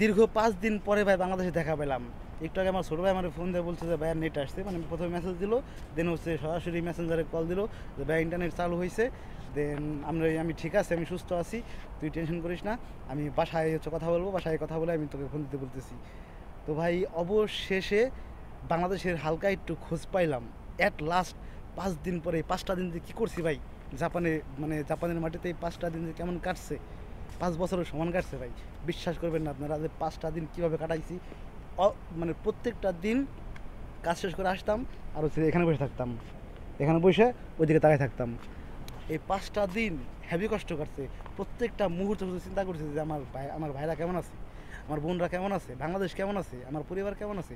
দীর্ঘ পাঁচ দিন পরে ভাই বাংলাদেশে দেখা পেলাম একটু আগে আমার ছোটো ভাই আমার ফোন দিয়ে বলছে যে ভাইয়ার নেট আসছে মানে প্রথমে মেসেজ দিল দেন হচ্ছে সরাসরি মেসেঞ্জারে কল দিল যে ভাই ইন্টারনেট চালু হয়েছে দেন আমরা আমি ঠিক আছে আমি সুস্থ আছি তুই টেনশন করিস না আমি বাসায় হচ্ছে কথা বলবো বাসায় কথা বলে আমি তোকে ফোন দিতে বলতেছি তো ভাই অবশেষে বাংলাদেশের হালকা একটু খোঁজ পাইলাম অ্যাট লাস্ট পাঁচ দিন পরে পাঁচটা দিন যে কী করছি ভাই জাপানে মানে জাপানের মাটিতে এই পাঁচটা দিন যে কেমন কাটছে পাঁচ বছরের সমান কাটছে ভাই বিশ্বাস করবেন না আপনারা যে পাঁচটা দিন কীভাবে কাটাইছি মানে প্রত্যেকটা দিন কাজ শেষ করে আসতাম আর হচ্ছে এখানে বসে থাকতাম এখানে বসে ওইদিকে তাকায় থাকতাম এই পাঁচটা দিন হ্যাভি কষ্ট করছে প্রত্যেকটা মুহূর্তে শুধু চিন্তা করছে যে আমার ভাই আমার ভাইরা কেমন আছে আমার বোনরা কেমন আছে বাংলাদেশ কেমন আছে আমার পরিবার কেমন আছে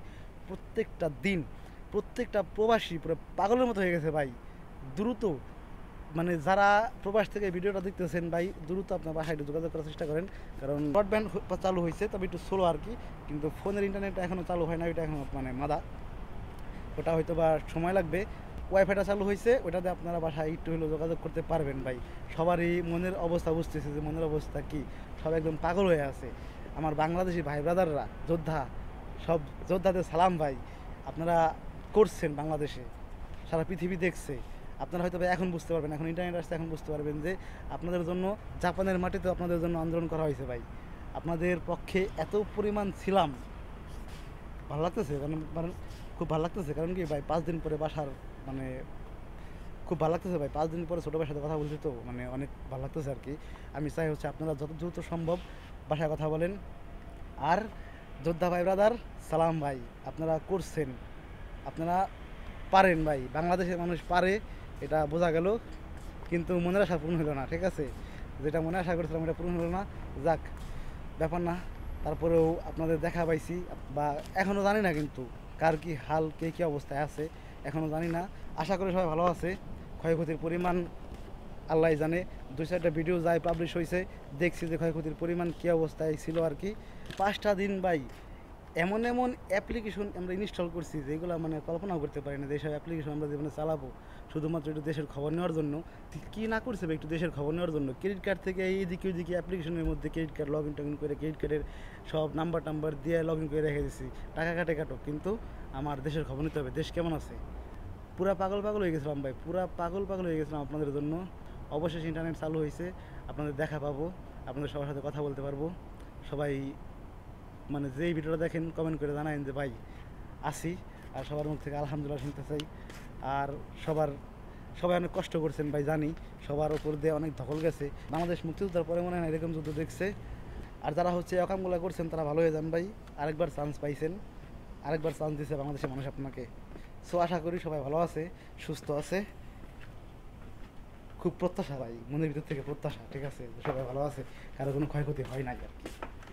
প্রত্যেকটা দিন প্রত্যেকটা প্রবাসী পুরো পাগলের মতো হয়ে গেছে ভাই দ্রুত মানে যারা প্রবাস থেকে ভিডিওটা দেখতেছেন ভাই দ্রুত আপনার বাসায় একটু যোগাযোগ করার চেষ্টা করেন কারণ ব্রডব্যান্ড চালু হয়েছে তবে একটু স্লো আর কি কিন্তু ফোনের ইন্টারনেটটা এখনও চালু হয় না ওইটা এখন মানে মাদা ওটা হয়তো বা সময় লাগবে ওয়াইফাইটা চালু হয়েছে ওটাতে আপনারা বাসায় একটু হলেও যোগাযোগ করতে পারবেন ভাই সবারই মনের অবস্থা বুঝতেছে যে মনের অবস্থা কি সব একদম পাগল হয়ে আছে আমার বাংলাদেশি ভাই ব্রাদাররা যোদ্ধা সব যোদ্ধাদের সালাম ভাই আপনারা করছেন বাংলাদেশে সারা পৃথিবী দেখছে আপনারা হয়তো এখন বুঝতে পারবেন এখন ইন্টারনেট আসতে এখন বুঝতে পারবেন যে আপনাদের জন্য জাপানের মাটিতে আপনাদের জন্য আন্দোলন করা হয়েছে ভাই আপনাদের পক্ষে এত পরিমাণ ছিলাম ভালো লাগতেছে কারণ খুব ভালো লাগতেছে কারণ কি ভাই পাঁচ দিন পরে বাসার মানে খুব ভালো লাগতেছে ভাই পাঁচ দিন পরে ছোটো বাসাতে কথা বলছি তো মানে অনেক ভালো লাগতেছে আর কি আমি চাই হচ্ছে আপনারা যত দ্রুত সম্ভব বাসায় কথা বলেন আর যোদ্ধা ভাই ব্রাদার সালাম ভাই আপনারা করছেন আপনারা পারেন ভাই বাংলাদেশের মানুষ পারে এটা বোঝা গেল কিন্তু মনের আশা পূর্ণ হলো না ঠিক আছে যেটা মনে আশা করেছিলাম এটা পূরণ হলো না যাক ব্যাপার না তারপরেও আপনাদের দেখা পাইছি বা এখনও জানি না কিন্তু কার কি হাল কে কী অবস্থায় আছে এখনও জানি না আশা করি সবাই ভালো আছে ক্ষয়ক্ষতির পরিমাণ আল্লাহ জানে দুই চারটা ভিডিও যায় পাবলিশ হয়েছে দেখছি যে ক্ষয়ক্ষতির পরিমাণ কী অবস্থায় ছিল আর কি পাঁচটা দিন বাই এমন এমন অ্যাপ্লিকেশন আমরা ইনস্টল করছি যেগুলো মানে কল্পনাও করতে পারি না যেসব অ্যাপ্লিকেশন আমরা জীবনে চালাবো শুধুমাত্র একটু দেশের খবর নেওয়ার জন্য কী না করছে একটু দেশের খবর নেওয়ার জন্য ক্রেডিট কার্ড থেকে এইদিকে ওইদিকে অ্যাপ্লিকেশনের মধ্যে ক্রেডিট কার্ড লগ ইন টগ ইন করে ক্রেডিট কার্ডের সব নাম্বার টাম্বার দিয়ে লগ ইন করে রেখে দিয়েছি টাকা কাটে কাটো কিন্তু আমার দেশের খবর নিতে হবে দেশ কেমন আছে পুরা পাগল পাগল হয়ে গেছিলাম ভাই পুরা পাগল পাগল হয়ে গেছিলাম আপনাদের জন্য অবশেষে ইন্টারনেট চালু হয়েছে আপনাদের দেখা পাবো আপনাদের সবার সাথে কথা বলতে পারবো সবাই মানে যেই ভিডিওটা দেখেন কমেন্ট করে জানাইন যে ভাই আসি আর সবার মুখ থেকে আলহামদুলিল্লাহ শুনতে চাই আর সবার সবাই অনেক কষ্ট করছেন ভাই জানি সবার উপর দিয়ে অনেক ধকল গেছে বাংলাদেশ মুক্তিযুদ্ধের পরে মনে হয় এরকম যুদ্ধ দেখছে আর যারা হচ্ছে অকামগুলো করছেন তারা ভালো হয়ে যান ভাই আরেকবার চান্স পাইছেন আরেকবার চান্স দিয়েছে বাংলাদেশের মানুষ আপনাকে সো আশা করি সবাই ভালো আছে সুস্থ আছে খুব প্রত্যাশা ভাই মনের ভিতর থেকে প্রত্যাশা ঠিক আছে সবাই ভালো আছে কারো কোনো ক্ষয়ক্ষতি হয় নাই আর কি